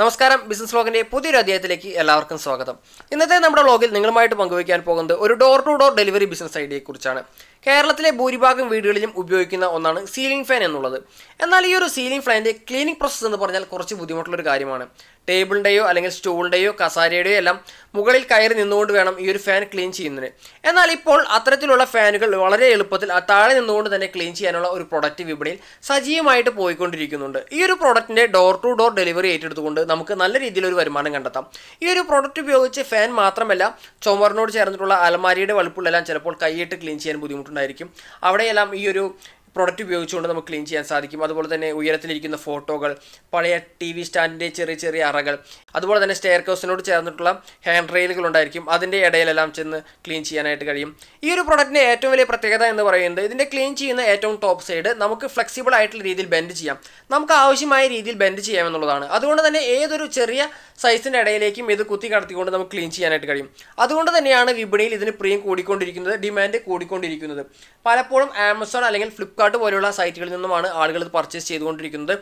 നമസ്കാരം ബിസിനസ് ബ്ലോഗിന്റെ പുതിയൊരു അധ്യായത്തിലേക്ക് എല്ലാവർക്കും സ്വാഗതം ഇന്നത്തെ നമ്മുടെ വ്ലോഗിൽ നിങ്ങളുമായിട്ട് പങ്കുവയ്ക്കാൻ പോകുന്നത് ഒരു door to door delivery business ഐഡിയയെക്കുറിച്ചാണ് കേരളത്തിലെ ഭൂരിഭാഗം വീടുകളിലും ഉപയോഗിക്കുന്ന ഒന്നാണ് സീലിംഗ് ഫാൻ എന്നുള്ളത് എന്നാൽ ഈ ഒരു സീലിംഗ് ഫാനിന്റെ ക്ലീനിങ് പ്രോസസ്സ് എന്ന് പറഞ്ഞാൽ കുറച്ച് ബുദ്ധിമുട്ടുള്ള ഒരു കാര്യമാണ് ടേബിളിൻ്റെയോ അല്ലെങ്കിൽ സ്റ്റൂളിൻ്റെയോ കസാരയുടെയോ എല്ലാം മുകളിൽ കയറി നിന്നുകൊണ്ട് വേണം ഈ ഒരു ഫാൻ ക്ലീൻ ചെയ്യുന്നതിന് എന്നാൽ ഇപ്പോൾ അത്തരത്തിലുള്ള ഫാനുകൾ വളരെ എളുപ്പത്തിൽ താഴെ നിന്നുകൊണ്ട് തന്നെ ക്ലീൻ ചെയ്യാനുള്ള ഒരു പ്രൊഡക്റ്റ് വിപണിയിൽ സജീവമായിട്ട് പോയിക്കൊണ്ടിരിക്കുന്നുണ്ട് ഈ ഒരു പ്രൊഡക്റ്റിൻ്റെ ഡോർ ടു ഡോർ ഡെലിവറി ഏറ്റെടുത്തുകൊണ്ട് നമുക്ക് നല്ല രീതിയിൽ ഒരു വരുമാനം കണ്ടെത്താം ഈ ഒരു പ്രൊഡക്റ്റ് ഉപയോഗിച്ച് ഫാൻ മാത്രമല്ല ചുമറിനോട് ചേർന്നിട്ടുള്ള അലമാരിയുടെ വലുപ്പുകളെല്ലാം ചിലപ്പോൾ കൈയിട്ട് ക്ലീൻ ചെയ്യാൻ ബുദ്ധിമുട്ടുണ്ടായിരിക്കും അവിടെയെല്ലാം ഈ ഒരു പ്രൊഡക്റ്റ് ഉപയോഗിച്ചുകൊണ്ട് നമുക്ക് ക്ലീൻ ചെയ്യാൻ സാധിക്കും അതുപോലെ തന്നെ ഉയരത്തിലിരിക്കുന്ന ഫോട്ടോകൾ പഴയ ടി വി സ്റ്റാൻഡിൻ്റെ ചെറിയ ചെറിയ അറകൾ അതുപോലെ തന്നെ സ്റ്റെയർ കോസിനോട് ചേർന്നിട്ടുള്ള ഹാൻഡ് റെയിലുകൾ ഉണ്ടായിരിക്കും അതിൻ്റെ ഇടയിലെല്ലാം ചെന്ന് ക്ലീൻ ചെയ്യാനായിട്ട് കഴിയും ഈ ഒരു പ്രൊഡക്റ്റിൻ്റെ ഏറ്റവും വലിയ പ്രത്യേകത എന്ന് പറയുന്നത് ഇതിൻ്റെ ക്ലീൻ ചെയ്യുന്ന ഏറ്റവും ടോപ്പ് സൈഡ് നമുക്ക് ഫ്ലെക്സിബിൾ ആയിട്ടുള്ള രീതിയിൽ ബെൻഡ് ചെയ്യാം നമുക്ക് ആവശ്യമായ രീതിയിൽ ബെൻഡ് ചെയ്യാമെന്നുള്ളതാണ് അതുകൊണ്ട് തന്നെ ഏതൊരു ചെറിയ സൈസിൻ്റെ ഇടയിലേക്കും ഇത് കുത്തി കടത്തിക്കൊണ്ട് നമുക്ക് ക്ലീൻ ചെയ്യാനായിട്ട് കഴിയും അതുകൊണ്ട് തന്നെയാണ് വിപണിയിൽ ഇതിന് പ്രിയം കൂടിക്കൊണ്ടിരിക്കുന്നത് ഡിമാൻഡ് കൂടിക്കൊണ്ടിരിക്കുന്നത് പലപ്പോഴും ആമസോൺ അല്ലെങ്കിൽ ഫ്ലിപ്കാർട്ട് ഫ്ലിപ്കാർട്ട് പോലെയുള്ള സൈറ്റുകളിൽ നിന്നുമാണ് ആളുകൾ ഇത് പർച്ചേസ് ചെയ്തുകൊണ്ടിരിക്കുന്നത്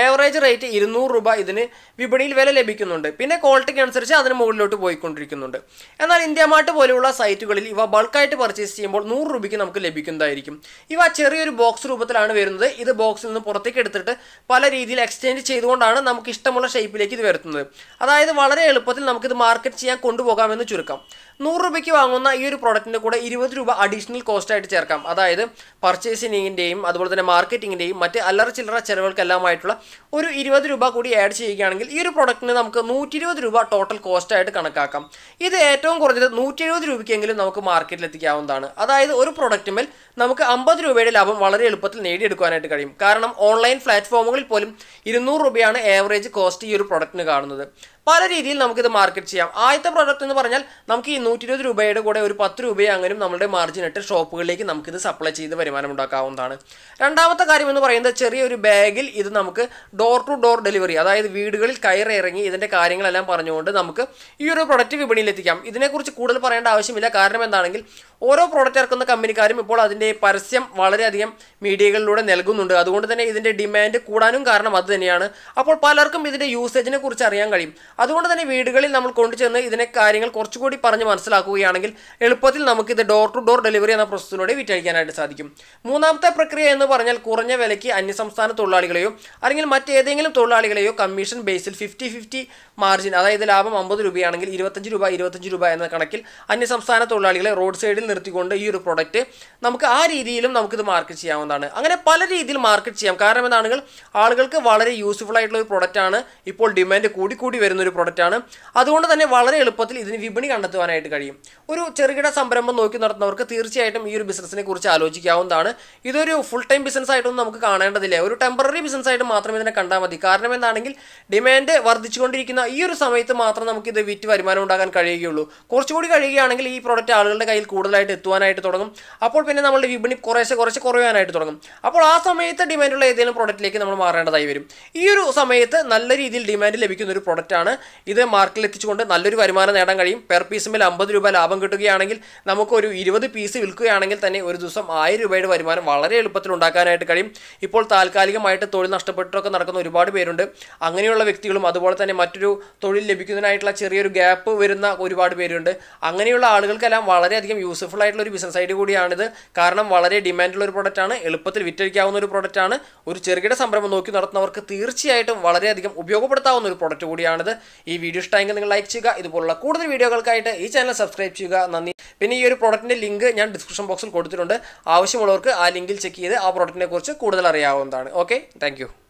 ഏവറേജ് റേറ്റ് ഇരുന്നൂറ് രൂപ ഇതിന് വിപണിയിൽ വില ലഭിക്കുന്നുണ്ട് പിന്നെ ക്വാളിറ്റിക്ക് അനുസരിച്ച് അതിന് മുകളിലോട്ട് പോയിക്കൊണ്ടിരിക്കുന്നുണ്ട് എന്നാൽ ഇന്ത്യ മാർട്ട് പോലെയുള്ള സൈറ്റുകളിൽ ഇവ ബൾക്കായിട്ട് പർച്ചേസ് ചെയ്യുമ്പോൾ നൂറ് രൂപയ്ക്ക് നമുക്ക് ലഭിക്കുന്നതായിരിക്കും ഇവ ചെറിയൊരു ബോക്സ് രൂപത്തിലാണ് വരുന്നത് ഇത് ബോക്സിൽ നിന്ന് പുറത്തേക്ക് എടുത്തിട്ട് പല രീതിയിൽ എക്സ്ചേഞ്ച് ചെയ്തുകൊണ്ടാണ് നമുക്ക് ഇഷ്ടമുള്ള ഷേപ്പിലേക്ക് ഇത് വരുത്തുന്നത് അതായത് വളരെ എളുപ്പത്തിൽ നമുക്കിത് മാർക്കറ്റ് ചെയ്യാൻ കൊണ്ടുപോകാമെന്ന് ചുരുക്കം നൂറ് രൂപയ്ക്ക് വാങ്ങുന്ന ഈ ഒരു പ്രോഡക്റ്റിൻ്റെ കൂടെ ഇരുപത് രൂപ അഡീഷണൽ കോസ്റ്റായിട്ട് ചേർക്കാം അതായത് പർച്ചേസിങ്ങിൻ്റെ സെയിലിൻ്റെയും അതുപോലെ തന്നെ മാർക്കറ്റിങ്ങിൻ്റെയും മറ്റ് അല്ലറ ചില്ലറ ചിലവുകൾക്കെല്ലാമായിട്ടുള്ള ഒരു ഇരുപത് രൂപ കൂടി ആഡ് ചെയ്യുകയാണെങ്കിൽ ഈ ഒരു പ്രൊഡക്റ്റിന് നമുക്ക് നൂറ്റി ഇരുപത് രൂപ ടോട്ടൽ കോസ്റ്റായിട്ട് കണക്കാക്കാം ഇത് ഏറ്റവും കുറഞ്ഞത് നൂറ്റി എഴുപത് രൂപയ്ക്കെങ്കിലും നമുക്ക് മാർക്കറ്റിൽ എത്തിക്കാവുന്നതാണ് അതായത് ഒരു പ്രൊഡക്റ്റുമേൽ നമുക്ക് അമ്പത് രൂപയുടെ ലാഭം വളരെ എളുപ്പത്തിൽ നേടിയെടുക്കാനായിട്ട് കഴിയും കാരണം ഓൺലൈൻ പ്ലാറ്റ്ഫോമുകളിൽ പോലും ഇരുന്നൂറ് രൂപയാണ് ഏവറേജ് കോസ്റ്റ് ഈ ഒരു പ്രൊഡക്റ്റിന് കാണുന്നത് പല രീതിയിൽ നമുക്കിത് മാർക്കറ്റ് ചെയ്യാം ആദ്യത്തെ പ്രോഡക്റ്റ് എന്ന് പറഞ്ഞാൽ നമുക്ക് ഈ നൂറ്റി ഇരുപത് രൂപയുടെ കൂടെ ഒരു പത്ത് രൂപയെങ്കിലും നമ്മുടെ മാർജിൻ ഇട്ട് ഷോപ്പുകളിലേക്ക് നമുക്കിത് സപ്ലൈ ചെയ്ത് വരുമാനം ഉണ്ടാക്കാവുന്നതാണ് രണ്ടാമത്തെ കാര്യം എന്ന് പറയുന്നത് ചെറിയൊരു ബാഗിൽ ഇത് നമുക്ക് ഡോർ ടു ഡോർ ഡെലിവറി അതായത് വീടുകളിൽ കയറി ഇറങ്ങി ഇതിൻ്റെ കാര്യങ്ങളെല്ലാം പറഞ്ഞുകൊണ്ട് നമുക്ക് ഈ ഒരു പ്രൊഡക്റ്റ് വിപണിയിലെത്തിക്കാം എത്തിക്കാം ഇതിനെക്കുറിച്ച് കൂടുതൽ പറയേണ്ട ആവശ്യമില്ല കാരണം എന്താണെങ്കിൽ ഓരോ പ്രോഡക്റ്റ് ഇറക്കുന്ന കമ്പനിക്കാരും ഇപ്പോൾ അതിൻ്റെ പരസ്യം വളരെയധികം മീഡിയകളിലൂടെ നൽകുന്നുണ്ട് അതുകൊണ്ട് തന്നെ ഇതിൻ്റെ ഡിമാൻഡ് കൂടാനും കാരണം അത് തന്നെയാണ് അപ്പോൾ പലർക്കും ഇതിൻ്റെ യൂസേജിനെ കുറിച്ച് അറിയാൻ കഴിയും അതുകൊണ്ട് തന്നെ വീടുകളിൽ നമ്മൾ കൊണ്ടുചെന്ന് ഇതിനെ കാര്യങ്ങൾ കുറച്ചുകൂടി പറഞ്ഞ് മനസ്സിലാക്കുകയാണെങ്കിൽ എളുപ്പത്തിൽ നമുക്കിത് ഡോർ ടു ഡോർ ഡെലിവറി എന്ന പ്രോസസ്സിലൂടെ വിറ്റഴിക്കാനായിട്ട് സാധിക്കും മൂന്നാമത്തെ പ്രക്രിയ എന്ന് പറഞ്ഞാൽ കുറഞ്ഞ വിലയ്ക്ക് അന്യസംസ്ഥാന തൊഴിലാളികളെയോ അല്ലെങ്കിൽ മറ്റേതെങ്കിലും തൊഴിലാളികളെയോ കമ്മീഷൻ ബേസിൽ ഫിഫ്റ്റി ഫിഫ്റ്റി മാർജിൻ അതായത് ലാഭം അമ്പത് രൂപയാണെങ്കിൽ ഇരുപത്തഞ്ച് രൂപ ഇരുപത്തഞ്ച് രൂപ എന്ന കണക്കിൽ അന്യസംസ്ഥാന തൊഴിലാളികളെ റോഡ് സൈഡിൽ നിർത്തിക്കൊണ്ട് ഈ ഒരു പ്രൊഡക്റ്റ് നമുക്ക് ആ രീതിയിലും നമുക്കിത് മാർക്കറ്റ് ചെയ്യാവുന്നതാണ് അങ്ങനെ പല രീതിയിൽ മാർക്കറ്റ് ചെയ്യാം കാരണം എന്താണെങ്കിൽ ആളുകൾക്ക് വളരെ യൂസ്ഫുൾ ആയിട്ടുള്ള ഒരു പ്രൊഡക്റ്റാണ് ഇപ്പോൾ ഡിമാൻഡ് കൂടിക്കൂടി വരുന്ന ഒരു പ്രൊഡക്റ്റാണ് അതുകൊണ്ട് തന്നെ വളരെ എളുപ്പത്തിൽ ഇതിന് വിപണി കണ്ടെത്തുവാനായിട്ട് കഴിയും ഒരു ചെറുകിട സംരംഭം നോക്കി നടത്തുന്നവർക്ക് തീർച്ചയായിട്ടും ഈ ഒരു ബിസിനസ്സിനെ കുറിച്ച് ആലോചിക്കാവുന്നതാണ് ഇതൊരു ഫുൾ ടൈം ബിസിനസ് ആയിട്ടൊന്നും നമുക്ക് കാണേണ്ടതില്ല ഒരു ടെമ്പററി ബിസിനസ് ആയിട്ട് മാത്രമേ ഇതിനെ കണ്ടാൽ മതി കാരണം എന്താണെങ്കിൽ ഡിമാൻഡ് വർദ്ധിച്ചുകൊണ്ടിരിക്കുന്ന ഈ ഒരു സമയത്ത് മാത്രം നമുക്ക് ഇത് വിറ്റ് വരുമാനം ഉണ്ടാക്കാൻ കഴിയുകയുള്ളൂ കുറച്ചുകൂടി കഴിയുകയാണെങ്കിൽ ഈ പ്രോഡക്റ്റ് ആളുകളുടെ കയ്യിൽ കൂടുതൽ കൂടുതലായിട്ട് എത്തുവാനായിട്ട് തുടങ്ങും അപ്പോൾ പിന്നെ നമ്മളുടെ വിപണി കുറേശ്ശെ കുറച്ച് കുറയാനായിട്ട് തുടങ്ങും അപ്പോൾ ആ സമയത്ത് ഡിമാൻഡുള്ള ഏതെങ്കിലും പ്രോഡക്റ്റിലേക്ക് നമ്മൾ മാറേണ്ടതായി വരും ഈ ഒരു സമയത്ത് നല്ല രീതിയിൽ ഡിമാൻഡ് ലഭിക്കുന്ന ഒരു പ്രോഡക്റ്റാണ് ഇത് മാർക്കറ്റിൽ എത്തിച്ചുകൊണ്ട് നല്ലൊരു വരുമാനം നേടാൻ കഴിയും പെർ പീസിൽ അമ്പത് രൂപ ലാഭം കിട്ടുകയാണെങ്കിൽ നമുക്കൊരു ഇരുപത് പീസ് വിൽക്കുകയാണെങ്കിൽ തന്നെ ഒരു ദിവസം ആയിരം രൂപയുടെ വരുമാനം വളരെ എളുപ്പത്തിൽ ഉണ്ടാക്കാനായിട്ട് കഴിയും ഇപ്പോൾ താൽക്കാലികമായിട്ട് തൊഴിൽ നഷ്ടപ്പെട്ടിട്ടൊക്കെ നടക്കുന്ന ഒരുപാട് പേരുണ്ട് അങ്ങനെയുള്ള വ്യക്തികളും അതുപോലെ തന്നെ മറ്റൊരു തൊഴിൽ ലഭിക്കുന്നതിനായിട്ടുള്ള ചെറിയൊരു ഗ്യാപ്പ് വരുന്ന ഒരുപാട് പേരുണ്ട് അങ്ങനെയുള്ള ആളുകൾക്കെല്ലാം വളരെയധികം യൂസ് സക്സസ്ഫുൾ ആയിട്ടുള്ള ഒരു ബിസിനസ് ഐഡിയ കൂടിയാണിത് കാരണം വളരെ ഡിമാൻഡുള്ള ഒരു പ്രോഡക്റ്റ് ആണ് എളുപ്പത്തിൽ വിറ്റഴിക്കാവുന്ന ഒരു പ്രോഡക്റ്റ് ആണ് ഒരു ചെറുകിട സംരംഭം നോക്കി നടത്തുന്നവർക്ക് തീർച്ചയായിട്ടും വളരെയധികം ഉപയോഗപ്പെടുത്താവുന്ന ഒരു പ്രോഡക്റ്റ് കൂടിയാണിത് ഈ വീഡിയോ ഇഷ്ടമായെങ്കിൽ നിങ്ങൾ ലൈക്ക് ചെയ്യുക ഇതുപോലുള്ള കൂടുതൽ വീഡിയോകൾക്കായിട്ട് ഈ ചാനൽ സബ്സ്ക്രൈബ് ചെയ്യുക നന്ദി പിന്നെ ഈ ഒരു പ്രോഡക്റ്റിൻ്റെ ലിങ്ക് ഞാൻ ഡിസ്ക്രിപ്ഷൻ ബോക്സിൽ കൊടുത്തിട്ടുണ്ട് ആവശ്യമുള്ളവർക്ക് ആ ലിങ്കിൽ ചെക്ക് ചെയ്ത് ആ പ്രോഡക്റ്റിനെ കുറിച്ച് കൂടുതൽ അറിയാവുന്നതാണ് ഓക്കെ താങ്ക്